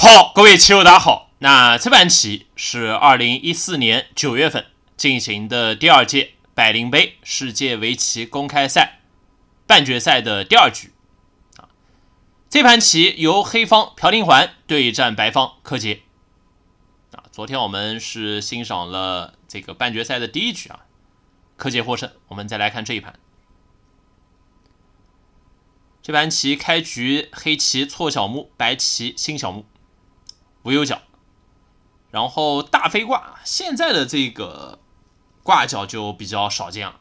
好，各位棋友，大家好。那这盘棋是二零一四年九月份进行的第二届百灵杯世界围棋公开赛半决赛的第二局啊。这盘棋由黑方朴廷桓对战白方柯洁啊。昨天我们是欣赏了这个半决赛的第一局啊，柯洁获胜。我们再来看这一盘，这盘棋开局黑棋错小目，白棋新小目。无忧角，然后大飞挂，现在的这个挂角就比较少见了，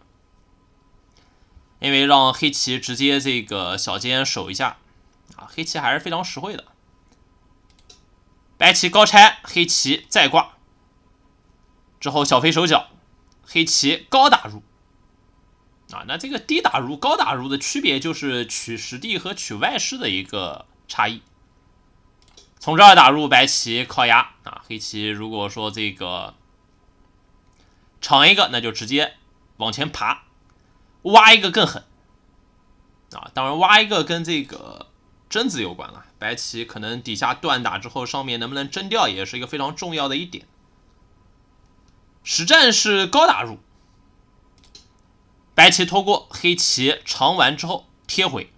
因为让黑棋直接这个小尖守一下啊，黑棋还是非常实惠的。白棋高拆，黑棋再挂，之后小飞守角，黑棋高打入，啊，那这个低打入、高打入的区别就是取实地和取外势的一个差异。从这儿打入白棋靠牙啊，黑棋如果说这个长一个，那就直接往前爬，挖一个更狠啊！当然挖一个跟这个争子有关了。白棋可能底下断打之后，上面能不能争掉也是一个非常重要的一点。实战是高打入，白棋拖过，黑棋长完之后贴回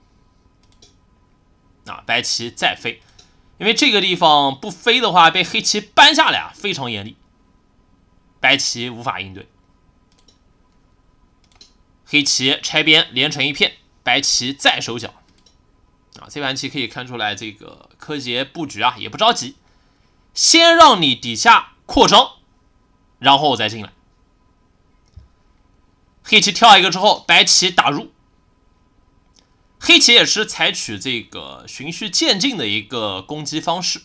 啊，白棋再飞。因为这个地方不飞的话，被黑棋扳下来啊，非常严厉，白棋无法应对。黑棋拆边连成一片，白棋再收角。啊，这盘棋可以看出来，这个柯洁布局啊也不着急，先让你底下扩张，然后再进来。黑棋跳一个之后，白棋打入。黑棋也是采取这个循序渐进的一个攻击方式，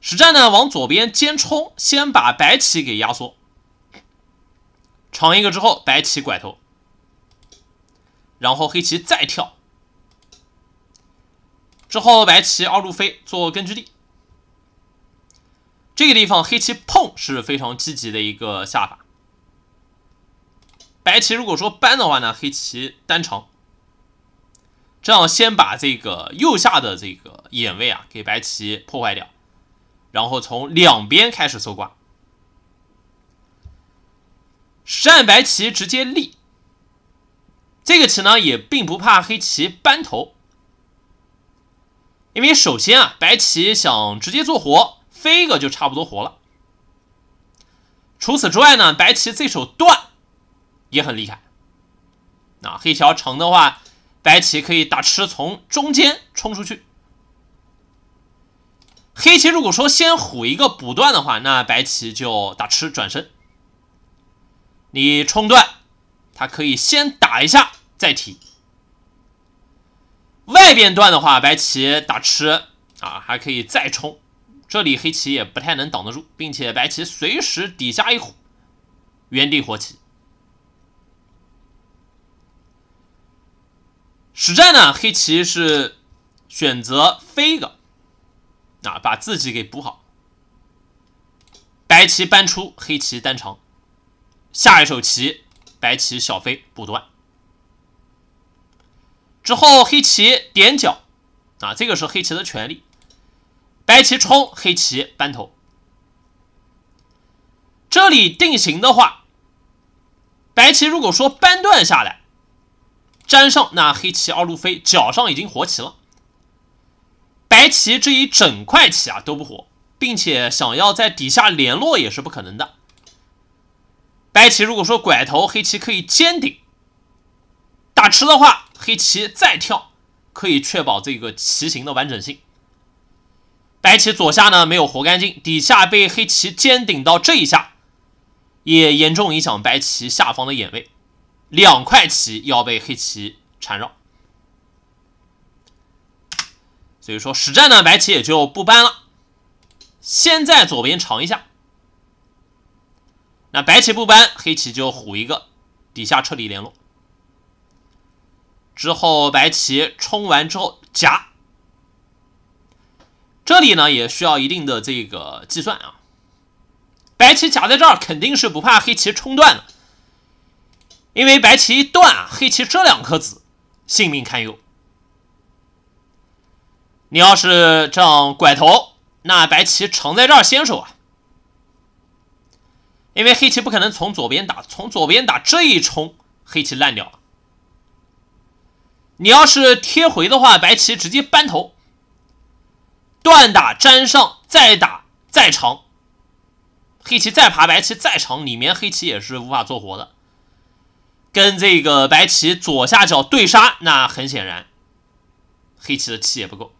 实战呢往左边尖冲，先把白棋给压缩，长一个之后白棋拐头，然后黑棋再跳，之后白棋二路飞做根据地，这个地方黑棋碰是非常积极的一个下法，白棋如果说搬的话呢，黑棋单长。这样，先把这个右下的这个眼位啊，给白棋破坏掉，然后从两边开始搜刮。善白棋直接立，这个棋呢也并不怕黑棋扳头，因为首先啊，白棋想直接做活，飞一个就差不多活了。除此之外呢，白棋这手断也很厉害，啊，黑要成的话。白棋可以打吃，从中间冲出去。黑棋如果说先虎一个补断的话，那白棋就打吃转身。你冲断，他可以先打一下再提。外边断的话，白棋打吃啊，还可以再冲。这里黑棋也不太能挡得住，并且白棋随时底下一虎，原地活棋。实战呢，黑棋是选择飞一个，啊，把自己给补好。白棋搬出，黑棋单长，下一手棋，白棋小飞补断。之后黑棋点角，啊，这个是黑棋的权利。白棋冲，黑棋扳头。这里定型的话，白棋如果说扳断下来。粘上那黑棋二路飞，脚上已经活棋了，白棋这一整块棋啊都不活，并且想要在底下联络也是不可能的。白棋如果说拐头，黑棋可以尖顶，打吃的话，黑棋再跳，可以确保这个棋形的完整性。白棋左下呢没有活干净，底下被黑棋尖顶到这一下，也严重影响白棋下方的眼位。两块棋要被黑棋缠绕，所以说实战呢，白棋也就不搬了。先在左边尝一下，那白棋不搬，黑棋就虎一个，底下彻底联络。之后白棋冲完之后夹，这里呢也需要一定的这个计算啊。白棋夹在这儿肯定是不怕黑棋冲断的。因为白棋一断，黑棋这两颗子性命堪忧。你要是这样拐头，那白棋长在这先手啊。因为黑棋不可能从左边打，从左边打这一冲，黑棋烂掉。你要是贴回的话，白棋直接扳头，断打粘上，再打再长，黑棋再爬，白棋再长，里面黑棋也是无法做活的。跟这个白棋左下角对杀，那很显然，黑棋的气也不够，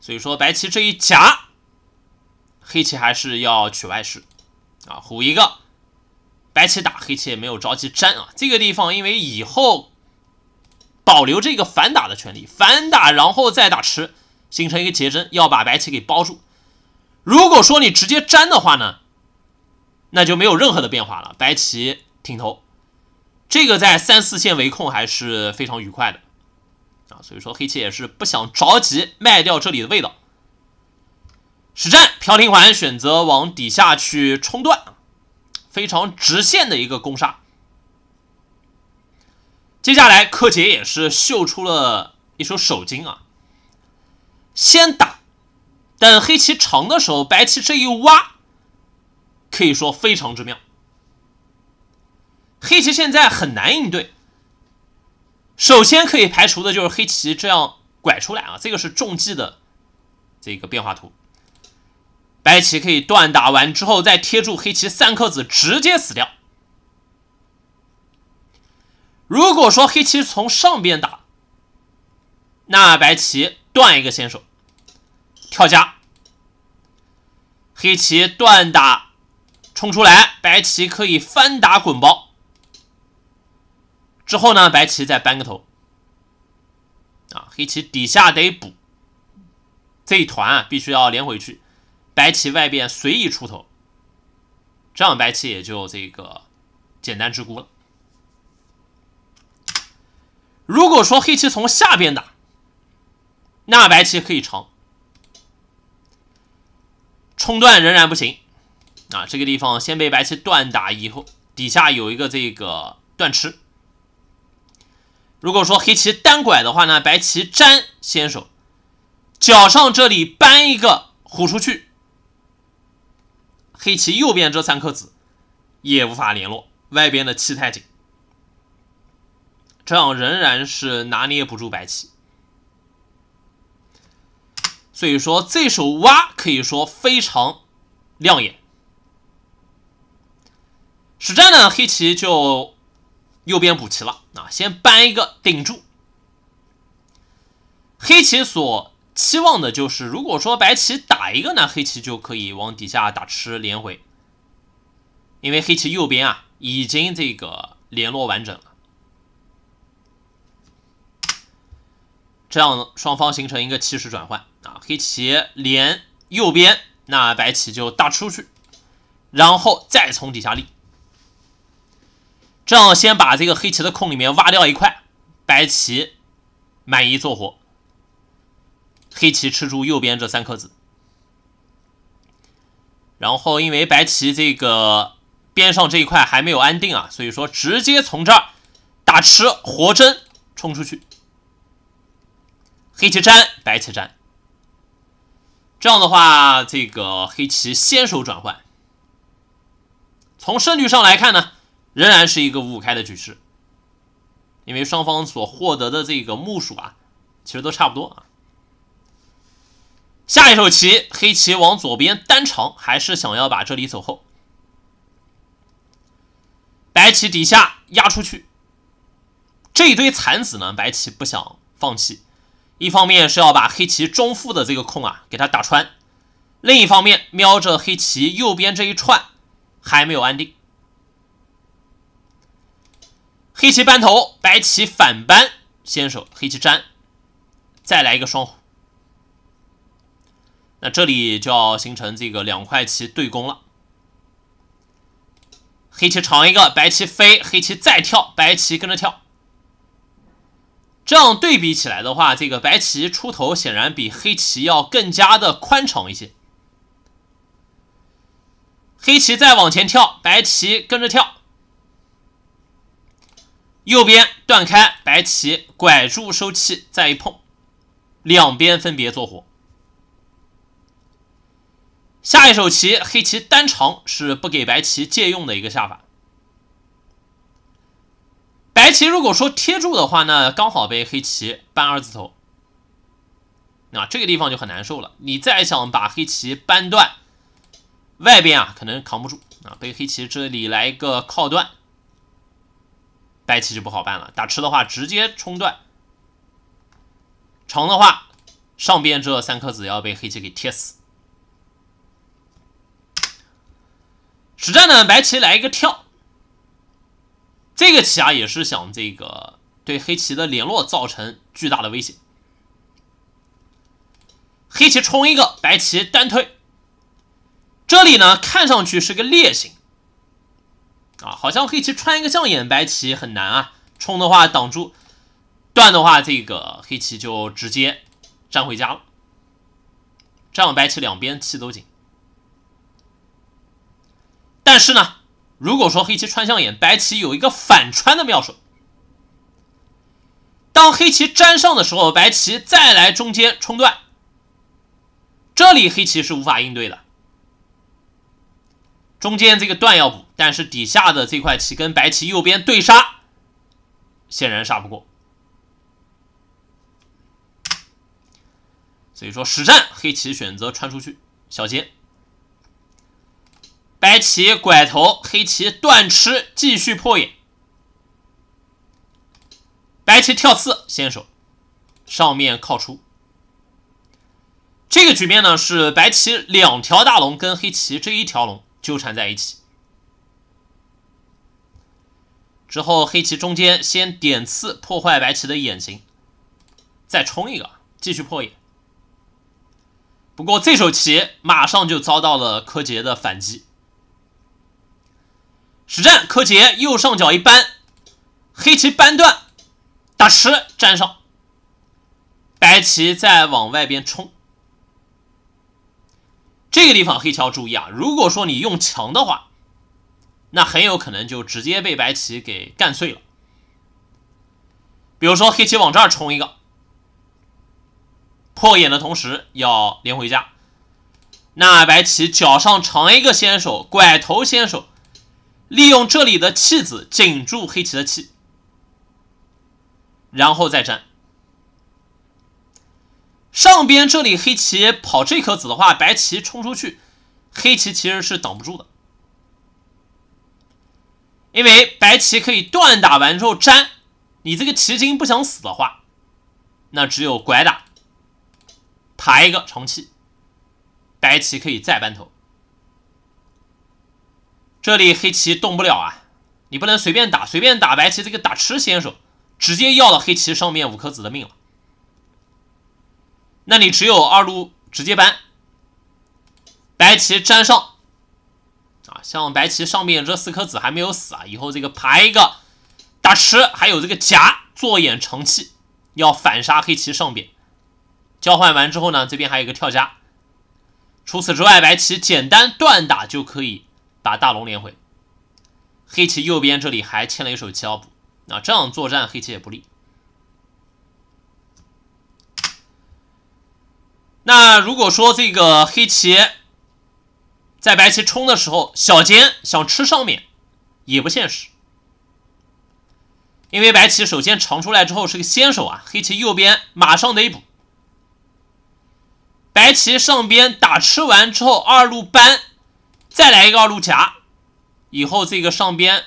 所以说白棋这一夹，黑棋还是要取外势，啊虎一个，白棋打黑棋也没有着急粘啊，这个地方因为以后保留这个反打的权利，反打然后再打吃，形成一个结针，要把白棋给包住。如果说你直接粘的话呢？那就没有任何的变化了，白棋挺头，这个在三四线围控还是非常愉快的啊，所以说黑棋也是不想着急卖掉这里的味道。实战朴廷桓选择往底下去冲断非常直线的一个攻杀。接下来柯洁也是秀出了一手手筋啊，先打，等黑棋长的时候，白棋这一挖。可以说非常之妙，黑棋现在很难应对。首先可以排除的就是黑棋这样拐出来啊，这个是中计的这个变化图。白棋可以断打完之后再贴住黑棋三颗子，直接死掉。如果说黑棋从上边打，那白棋断一个先手，跳夹，黑棋断打。冲出来，白棋可以翻打滚包。之后呢，白棋再扳个头，啊，黑棋底下得补，这一团啊必须要连回去。白棋外边随意出头，这样白棋也就这个简单之孤了。如果说黑棋从下边打，那白棋可以长，冲断仍然不行。啊，这个地方先被白棋断打以后，底下有一个这个断吃。如果说黑棋单拐的话呢，白棋粘先手，脚上这里扳一个虎出去，黑棋右边这三颗子也无法联络，外边的气太紧，这样仍然是拿捏不住白棋。所以说，这手挖可以说非常亮眼。实战呢，黑棋就右边补棋了啊，先搬一个顶住。黑棋所期望的就是，如果说白棋打一个呢，黑棋就可以往底下打吃连回，因为黑棋右边啊已经这个联络完整了，这样双方形成一个气势转换啊。黑棋连右边，那白棋就打出去，然后再从底下立。这样，先把这个黑棋的空里面挖掉一块，白棋满意做活，黑棋吃住右边这三颗子。然后，因为白棋这个边上这一块还没有安定啊，所以说直接从这儿打吃活针冲出去。黑棋粘，白棋粘，这样的话，这个黑棋先手转换。从胜率上来看呢？仍然是一个五五开的局势，因为双方所获得的这个目数啊，其实都差不多啊。下一手棋，黑棋往左边单长，还是想要把这里走后，白棋底下压出去。这一堆残子呢，白棋不想放弃，一方面是要把黑棋中腹的这个空啊给它打穿，另一方面瞄着黑棋右边这一串还没有安定。黑棋扳头，白棋反扳，先手黑棋粘，再来一个双虎，那这里就要形成这个两块棋对攻了。黑棋长一个，白棋飞，黑棋再跳，白棋跟着跳。这样对比起来的话，这个白棋出头显然比黑棋要更加的宽敞一些。黑棋再往前跳，白棋跟着跳。右边断开白棋拐住收气，再一碰，两边分别做活。下一手棋，黑棋单长是不给白棋借用的一个下法。白棋如果说贴住的话，呢，刚好被黑棋扳二字头，那这个地方就很难受了。你再想把黑棋扳断，外边啊可能扛不住啊，被黑棋这里来一个靠断。白棋就不好办了，打吃的话直接冲断，长的话上边这三颗子要被黑棋给贴死。实战呢，白棋来一个跳，这个棋啊也是想这个对黑棋的联络造成巨大的威胁。黑棋冲一个，白棋单推。这里呢，看上去是个裂形。啊，好像黑棋穿一个象眼，白棋很难啊。冲的话挡住，断的话这个黑棋就直接粘回家了。这样白棋两边气都紧。但是呢，如果说黑棋穿象眼，白棋有一个反穿的妙手，当黑棋粘上的时候，白棋再来中间冲断，这里黑棋是无法应对的。中间这个断要补，但是底下的这块棋跟白棋右边对杀，显然杀不过。所以说实战黑棋选择穿出去，小尖，白棋拐头，黑棋断吃，继续破眼，白棋跳刺先手，上面靠出。这个局面呢是白棋两条大龙跟黑棋这一条龙。纠缠在一起，之后黑棋中间先点刺破坏白棋的眼睛，再冲一个继续破眼。不过这手棋马上就遭到了柯洁的反击。实战柯洁右上角一扳，黑棋扳断，打吃粘上，白棋再往外边冲。这个地方黑棋要注意啊！如果说你用强的话，那很有可能就直接被白棋给干碎了。比如说黑棋往这儿冲一个，破眼的同时要连回家。那白棋脚上长一个先手，拐头先手，利用这里的气子紧住黑棋的气，然后再战。上边这里黑棋跑这颗子的话，白棋冲出去，黑棋其实是挡不住的，因为白棋可以断打完之后粘，你这个棋筋不想死的话，那只有拐打，抬一个重气，白棋可以再扳头。这里黑棋动不了啊，你不能随便打，随便打白棋这个打吃先手，直接要了黑棋上面五颗子的命了。那你只有二路直接搬，白棋粘上啊，像白棋上面这四颗子还没有死啊，以后这个排一个打吃，还有这个夹做眼成气，要反杀黑棋上边。交换完之后呢，这边还有一个跳夹。除此之外，白棋简单断打就可以把大龙连回。黑棋右边这里还欠了一手交补，那这样作战黑棋也不利。那如果说这个黑棋在白棋冲的时候，小尖想吃上面也不现实，因为白棋首先长出来之后是个先手啊，黑棋右边马上得补，白棋上边打吃完之后二路搬，再来一个二路夹，以后这个上边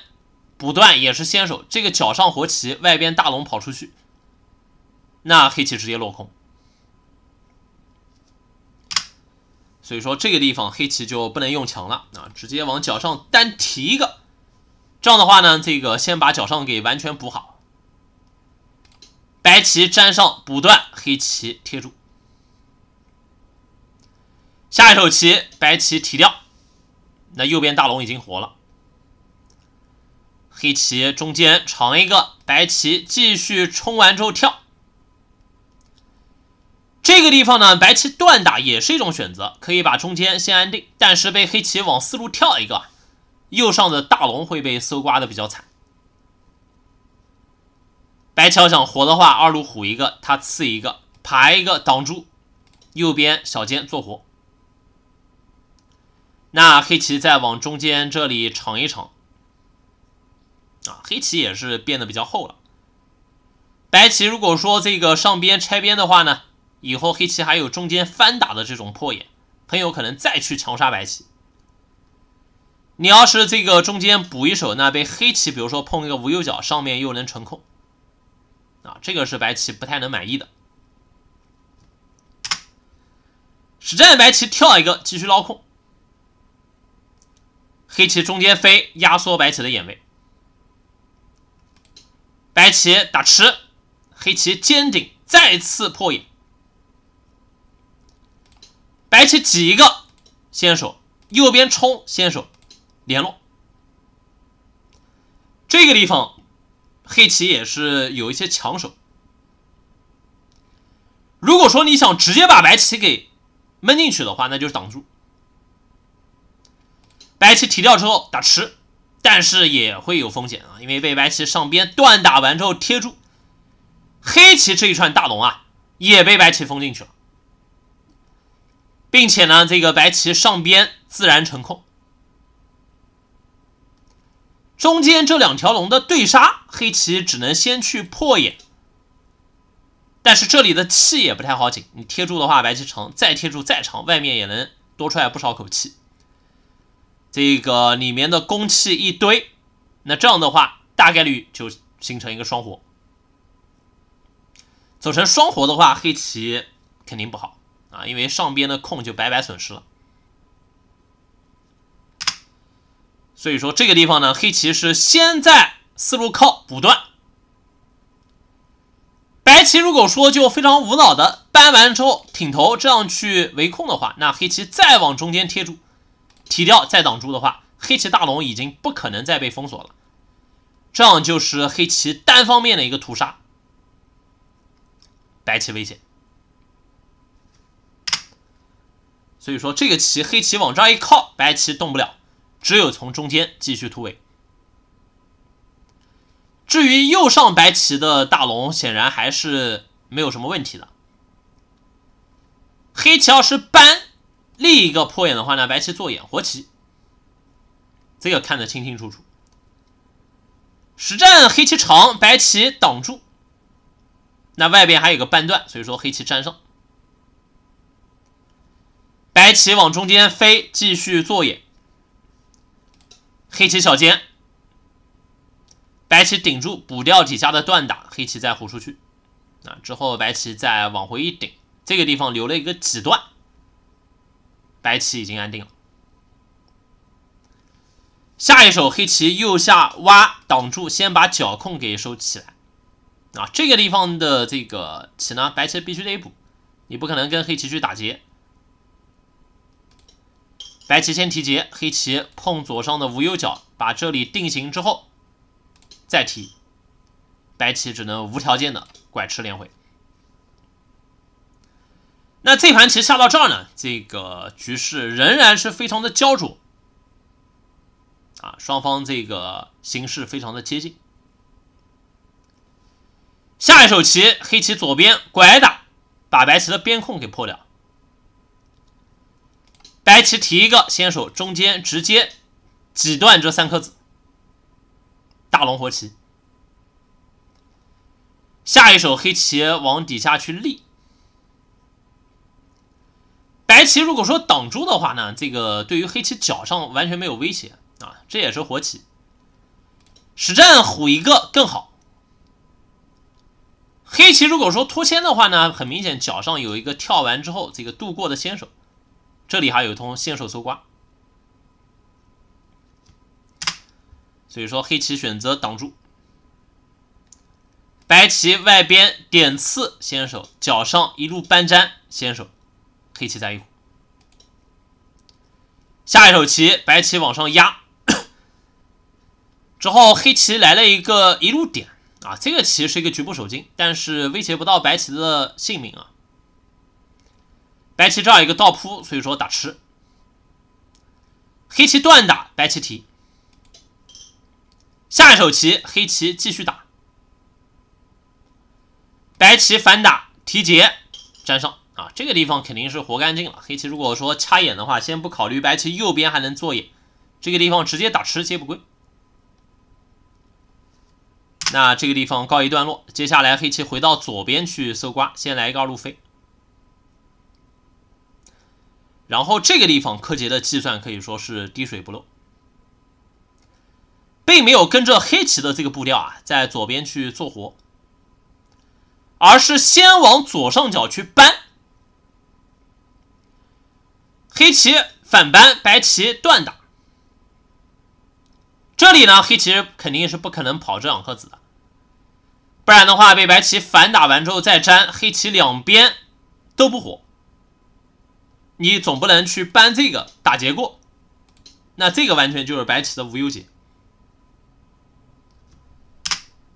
补断也是先手，这个角上活棋，外边大龙跑出去，那黑棋直接落空。所以说这个地方黑棋就不能用墙了啊，直接往脚上单提一个，这样的话呢，这个先把脚上给完全补好，白棋粘上补断，黑棋贴住。下一手棋，白棋提掉，那右边大龙已经活了，黑棋中间长一个，白棋继续冲完之后跳。这个地方呢，白棋断打也是一种选择，可以把中间先安定，但是被黑棋往四路跳一个，右上的大龙会被搜刮的比较惨。白桥想活的话，二路虎一个，他刺一个，爬一个挡住，右边小尖做活。那黑棋再往中间这里闯一闯，啊，黑棋也是变得比较厚了。白棋如果说这个上边拆边的话呢？以后黑棋还有中间翻打的这种破眼，很有可能再去强杀白棋。你要是这个中间补一手，那被黑棋比如说碰一个无忧角，上面又能成空，啊，这个是白棋不太能满意的。实战白棋跳一个继续捞空，黑棋中间飞压缩白棋的眼位，白棋打吃，黑棋尖顶再次破眼。白棋挤一个先手，右边冲先手，联络。这个地方黑棋也是有一些抢手。如果说你想直接把白棋给闷进去的话，那就是挡住。白棋提掉之后打吃，但是也会有风险啊，因为被白棋上边断打完之后贴住，黑棋这一串大龙啊也被白棋封进去了。并且呢，这个白棋上边自然成空，中间这两条龙的对杀，黑棋只能先去破眼，但是这里的气也不太好紧，你贴住的话，白棋长，再贴住再长，外面也能多出来不少口气，这个里面的攻气一堆，那这样的话，大概率就形成一个双活，走成双活的话，黑棋肯定不好。啊，因为上边的空就白白损失了，所以说这个地方呢，黑棋是先在四路靠补断，白棋如果说就非常无脑的搬完之后挺头这样去围控的话，那黑棋再往中间贴住、提掉再挡住的话，黑棋大龙已经不可能再被封锁了，这样就是黑棋单方面的一个屠杀，白棋危险。所以说，这个棋黑棋往这儿一靠，白棋动不了，只有从中间继续突围。至于右上白棋的大龙，显然还是没有什么问题的。黑棋要是搬另一个破眼的话呢，白棋做眼活棋，这个看得清清楚楚。实战黑棋长，白棋挡住，那外边还有个半段，所以说黑棋占上。白棋往中间飞，继续做眼。黑棋小尖，白棋顶住，补掉底下的断打，黑棋再胡出去。啊，之后白棋再往回一顶，这个地方留了一个几段，白棋已经安定了。下一手黑棋右下挖挡住，先把角控给收起来。啊，这个地方的这个棋呢，白棋必须得补，你不可能跟黑棋去打劫。白棋先提劫，黑棋碰左上的无忧角，把这里定型之后再提。白棋只能无条件的拐吃连回。那这盘棋下到这儿呢，这个局势仍然是非常的焦灼啊，双方这个形势非常的接近。下一手棋，黑棋左边拐打，把白棋的边控给破掉。白棋提一个先手，中间直接挤断这三颗子，大龙活棋。下一手黑棋往底下去立，白棋如果说挡住的话呢，这个对于黑棋脚上完全没有威胁啊，这也是活棋。实战虎一个更好。黑棋如果说脱先的话呢，很明显脚上有一个跳完之后这个度过的先手。这里还有一通先手搜刮，所以说黑棋选择挡住，白棋外边点刺先手，脚上一路搬粘先手，黑棋再一下一手棋，白棋往上压，之后黑棋来了一个一路点啊，这个棋是一个局部守金，但是威胁不到白棋的性命啊。白棋这样一个倒扑，所以说打吃。黑棋断打，白棋提。下一手棋，黑棋继续打，白棋反打提劫，粘上啊！这个地方肯定是活干净了。黑棋如果说掐眼的话，先不考虑白棋右边还能做眼，这个地方直接打吃，接不归。那这个地方告一段落，接下来黑棋回到左边去搜刮，先来一个二路飞。然后这个地方柯洁的计算可以说是滴水不漏，并没有跟着黑棋的这个步调啊，在左边去做活，而是先往左上角去搬。黑棋反搬，白棋断打。这里呢，黑棋肯定是不可能跑这两颗子的，不然的话被白棋反打完之后再粘，黑棋两边都不活。你总不能去搬这个打劫过，那这个完全就是白棋的无忧解。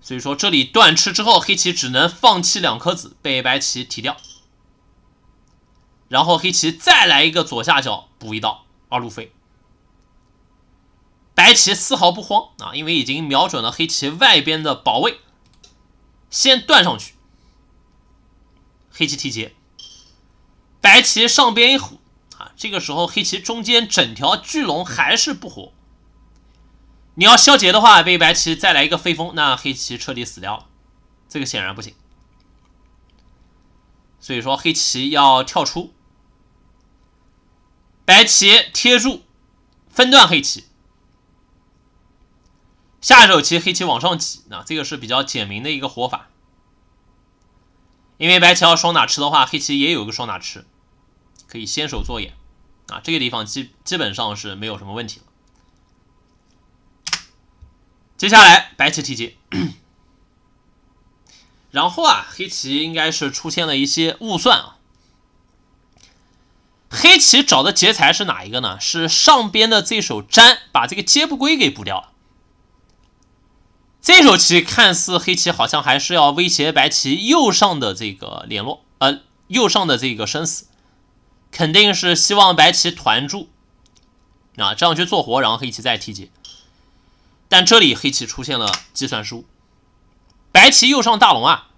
所以说这里断吃之后，黑棋只能放弃两颗子被白棋提掉，然后黑棋再来一个左下角补一刀二路飞，白棋丝毫不慌啊，因为已经瞄准了黑棋外边的保卫，先断上去，黑棋提劫。白棋上边一虎啊，这个时候黑棋中间整条巨龙还是不活。你要消劫的话，被白棋再来一个飞风，那黑棋彻底死掉，这个显然不行。所以说黑棋要跳出，白棋贴住，分段黑棋。下一手棋黑棋往上挤，那这个是比较简明的一个活法。因为白棋要双打吃的话，黑棋也有一个双打吃。可以先手做眼，啊，这个地方基基本上是没有什么问题了。接下来白棋提劫，然后啊，黑棋应该是出现了一些误算啊。黑棋找的劫材是哪一个呢？是上边的这手粘把这个接不归给补掉了。这手棋看似黑棋好像还是要威胁白棋右上的这个联络，呃，右上的这个生死。肯定是希望白棋团住啊，这样去做活，然后黑棋再提劫。但这里黑棋出现了计算失误，白棋右上大龙啊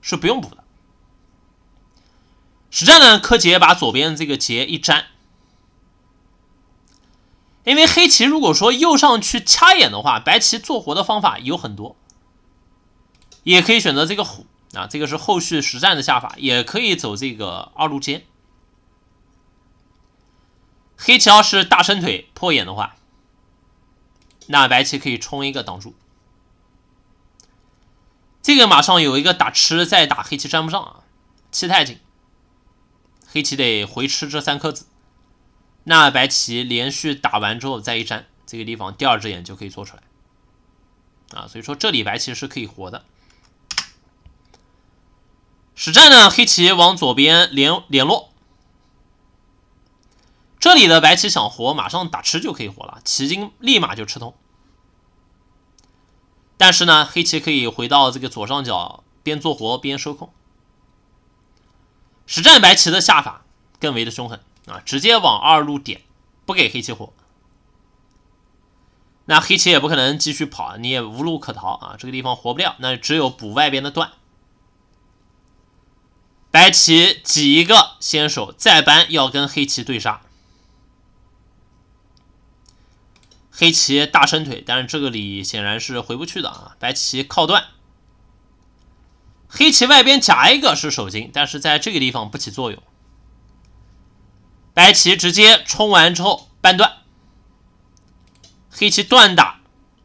是不用补的。实战呢，柯洁把左边这个劫一粘，因为黑棋如果说右上去掐眼的话，白棋做活的方法有很多，也可以选择这个虎啊，这个是后续实战的下法，也可以走这个二路尖。黑棋要是大伸腿破眼的话，那白棋可以冲一个挡住。这个马上有一个打吃，再打黑棋粘不上啊，气太紧，黑棋得回吃这三颗子。那白棋连续打完之后再一粘，这个地方第二只眼就可以做出来啊，所以说这里白棋是可以活的。实战呢，黑棋往左边联联络。这里的白棋想活，马上打吃就可以活了，棋筋立马就吃通。但是呢，黑棋可以回到这个左上角，边做活边收控。实战白棋的下法更为的凶狠啊，直接往二路点，不给黑棋活。那黑棋也不可能继续跑，你也无路可逃啊，这个地方活不掉，那只有补外边的断。白棋挤一个先手，再搬要跟黑棋对杀。黑棋大伸腿，但是这个里显然是回不去的啊！白棋靠断，黑棋外边夹一个是守金，但是在这个地方不起作用。白棋直接冲完之后半断，黑棋断打。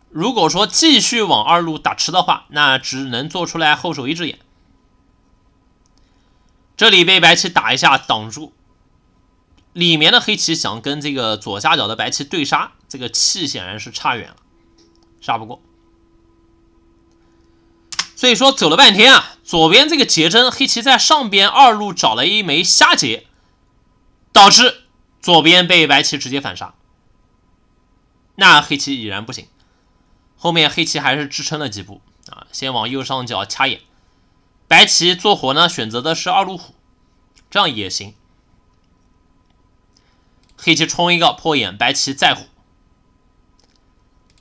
如果说继续往二路打吃的话，那只能做出来后手一只眼。这里被白棋打一下挡住，里面的黑棋想跟这个左下角的白棋对杀。这个气显然是差远了，杀不过。所以说走了半天啊，左边这个劫争，黑棋在上边二路找了一枚瞎劫，导致左边被白棋直接反杀。那黑棋已然不行，后面黑棋还是支撑了几步啊，先往右上角掐眼。白棋做活呢，选择的是二路虎，这样也行。黑棋冲一个破眼，白棋再虎。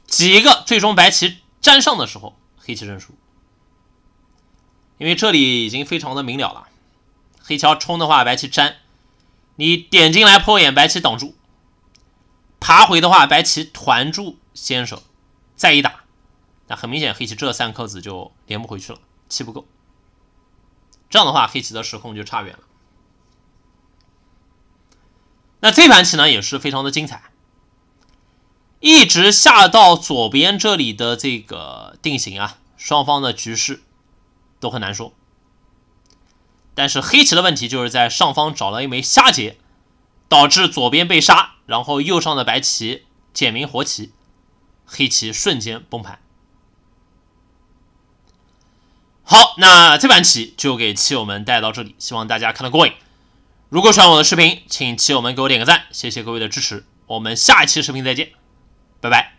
几个最终白棋粘上的时候，黑棋认输，因为这里已经非常的明了了。黑桥冲的话，白棋粘；你点进来破眼，白棋挡住；爬回的话，白棋团住先手，再一打，那很明显黑棋这三颗子就连不回去了，气不够。这样的话，黑棋的时控就差远了。那这盘棋呢，也是非常的精彩。一直下到左边这里的这个定型啊，双方的局势都很难说。但是黑棋的问题就是在上方找了一枚虾劫，导致左边被杀，然后右上的白棋简明活棋，黑棋瞬间崩盘。好，那这盘棋就给棋友们带到这里，希望大家看得过瘾。如果喜欢我的视频，请棋友们给我点个赞，谢谢各位的支持。我们下一期视频再见。拜拜。